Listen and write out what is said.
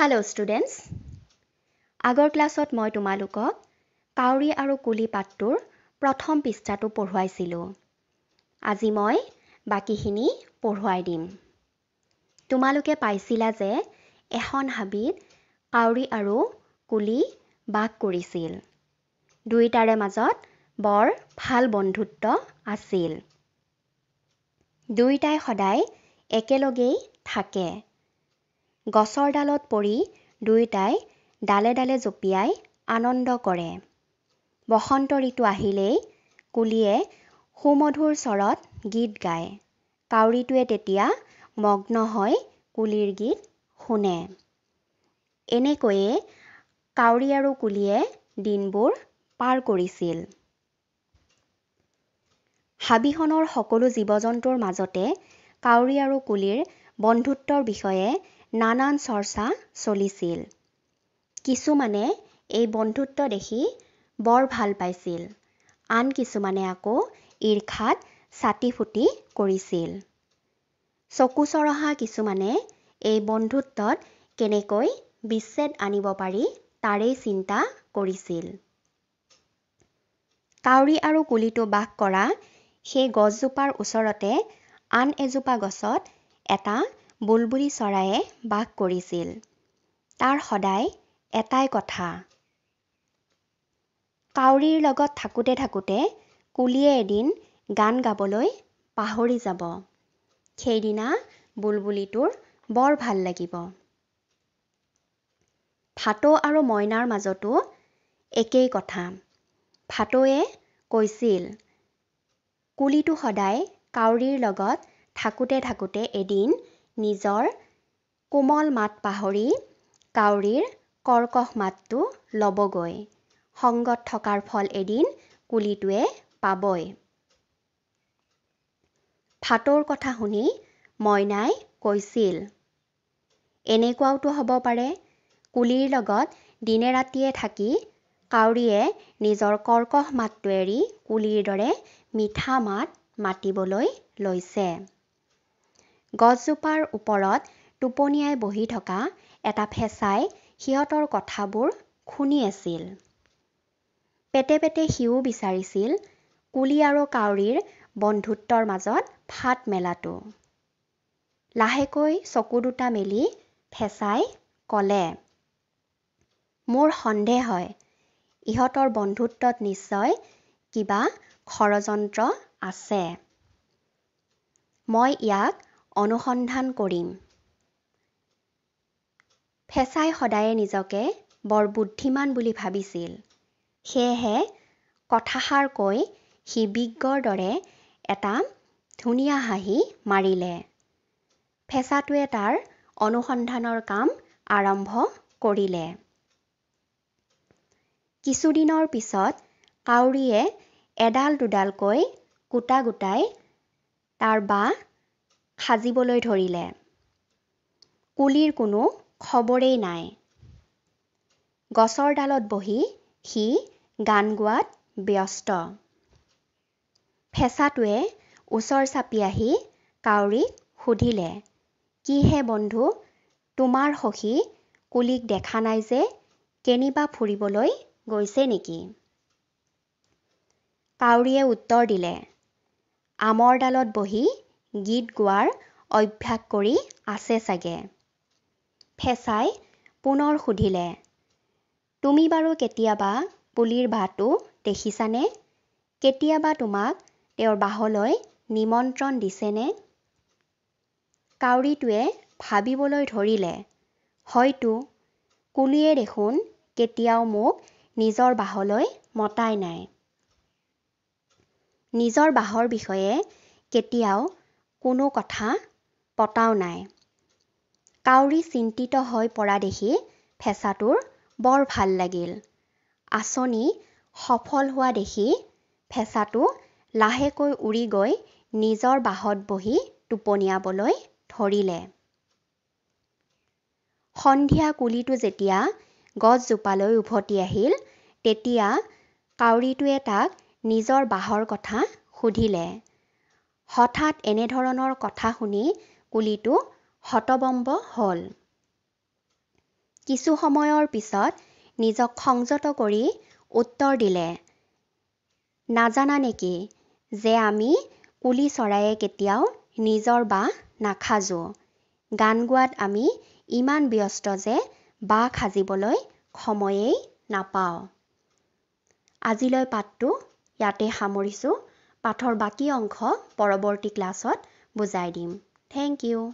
hello' students আগৰ ক্লাছত মই তোমালোকক কাউৰী আৰু কুলি পাতটোৰ প্ৰথম পৃষ্ঠাটো পঢ়ুৱাইছিলোঁ আজি মই বাকীখিনি পঢ়ুৱাই দিম তোমালোকে পাইছিলা যে এখন হাবিত কাউৰী আৰু কুলি বাস কৰিছিল দুয়োটাৰে মাজত বৰ ভাল বন্ধুত্ব আছিল দুয়োটাই সদায় একেলগেই থাকে গছৰ ডালত পৰি দুয়োটাই ডালে ডালে জঁপিয়াই আনন্দ কৰে বসন্ত ঋতু আহিলেই কুলিয়ে সুমধুৰ স্বৰত গীত গায় কাউৰীটোৱে তেতিয়া মগ্ন হৈ কুলিৰ গীত শুনে এনেকৈয়ে কাউৰী আৰু কুলিয়ে দিনবোৰ পাৰ কৰিছিল হাবিখনৰ সকলো জীৱ জন্তুৰ মাজতে কাউৰী আৰু কুলিৰ বন্ধুত্বৰ বিষয়ে নানান চৰ্চা চলিছিল কিছুমানে এই বন্ধুত্ব দেখি বৰ ভাল পাইছিল আন কিছুমানে আকৌ ঈৰ্ষাত ছাতি ফুটি কৰিছিল চকু চৰহা কিছুমানে এই বন্ধুত্বত কেনেকৈ বিচ্ছেদ আনিব পাৰি তাৰেই চিন্তা কৰিছিল কাউৰী আৰু কুলিটো বাস কৰা সেই গছজোপাৰ ওচৰতে আন এজোপা গছত এটা বুলবুলি চৰায়ে বাস কৰিছিল তাৰ সদায় এটাই কথা কাউৰীৰ লগত থাকোঁতে থাকোঁতে কুলিয়ে এদিন গান গাবলৈ পাহৰি যাব সেইদিনা বুলবুলিটোৰ বৰ ভাল লাগিব ফাটৌ আৰু মইনাৰ মাজতো একেই কথা ফাটৌৱে কৈছিল কুলিটো সদায় কাউৰীৰ লগত থাকোঁতে থাকোঁতে এদিন নিজৰ কোমল মাত পাহৰি কাউৰীৰ কৰ্কশ মাতটো ল'বগৈ সংগত থকাৰ ফল এদিন কুলিটোৱে পাবই ফাটৰ কথা শুনি মইনাই কৈছিল এনেকুৱাওতো হ'ব পাৰে কুলিৰ লগত দিনে ৰাতিয়ে থাকি কাউৰীয়ে নিজৰ কৰ্কশ মাতটো এৰি কুলিৰ দৰে মিঠা মাত মাতিবলৈ লৈছে গছজোপাৰ ওপৰত টোপনিয়াই বহি থকা এটা ফেঁচাই সিহঁতৰ কথাবোৰ শুনি আছিল পেটে পেটে সিও বিচাৰিছিল কুলি আৰু কাউৰীৰ বন্ধুত্বৰ মাজত ফাট মেলাটো লাহেকৈ চকু দুটা মেলি ফেঁচাই ক'লে মোৰ সন্দেহ হয় ইহঁতৰ বন্ধুত্বত নিশ্চয় কিবা ষড়যন্ত্ৰ আছে মই ইয়াক অনুসন্ধান কৰিম ফেঁচাই সদায়ে নিজকে বৰ বুদ্ধিমান বুলি ভাবিছিল সেয়েহে কথাষাৰ কৈ সি বিজ্ঞৰ দৰে এটা ধুনীয়া হাঁহি মাৰিলে ফেঁচাটোৱে তাৰ অনুসন্ধানৰ কাম আৰম্ভ কৰিলে কিছুদিনৰ পিছত কাউৰীয়ে এডাল দুডালকৈ কুটা গোটাই তাৰ বাঁহ সাজিবলৈ ধৰিলে কুলিৰ কোনো খবৰেই নাই গছৰ ডালত বহি সি গান গোৱাত ব্যস্ত ফেঁচাটোৱে ওচৰ চাপি আহি কাউৰীক সুধিলে কিহে বন্ধু তোমাৰ সখী কুলিক দেখা নাই যে কেনিবা ফুৰিবলৈ গৈছে নেকি কাউৰীয়ে উত্তৰ দিলে আমৰ ডালত বহি গীত গোৱাৰ অভ্যাস কৰি আছে চাগে ফেঁচাই পুনৰ সুধিলে তুমি বাৰু কেতিয়াবা পুলিৰ বাটো দেখিছানে কেতিয়াবা তোমাক তেওঁৰ বাহলৈ নিমন্ত্ৰণ দিছেনে কাউৰীটোৱে ভাবিবলৈ ধৰিলে হয়তো কুলিয়ে দেখোন কেতিয়াও মোক নিজৰ বাহলৈ মতাই নাই নিজৰ বাহৰ বিষয়ে কেতিয়াও কোনো কথা পতাও নাই কাউৰী চিন্তিত হৈ পৰা দেখি ফেঁচাটোৰ বৰ ভাল লাগিল আঁচনি সফল হোৱা দেখি ফেঁচাটো লাহেকৈ উৰি গৈ নিজৰ বাঁহত বহি টোপনিয়াবলৈ ধৰিলে সন্ধিয়া কুলিটো যেতিয়া গছজোপালৈ উভতি আহিল তেতিয়া কাউৰীটোৱে তাক নিজৰ বাঁহৰ কথা সুধিলে হঠাৎ এনেধৰণৰ কথা শুনি কুলিটো হতভম্ব হ'ল কিছু সময়ৰ পিছত নিজক সংযত কৰি উত্তৰ দিলে নাজানা নেকি যে আমি কুলি চৰায়ে কেতিয়াও নিজৰ বাঁহ নাখাজো গান গোৱাত আমি ইমান ব্যস্ত যে বাঁহ সাজিবলৈ সময়েই নাপাওঁ আজিলৈ পাতটো ইয়াতে সামৰিছোঁ পাঠৰ বাকী অংশ পৰৱৰ্তী ক্লাছত বুজাই দিম থেংক ইউ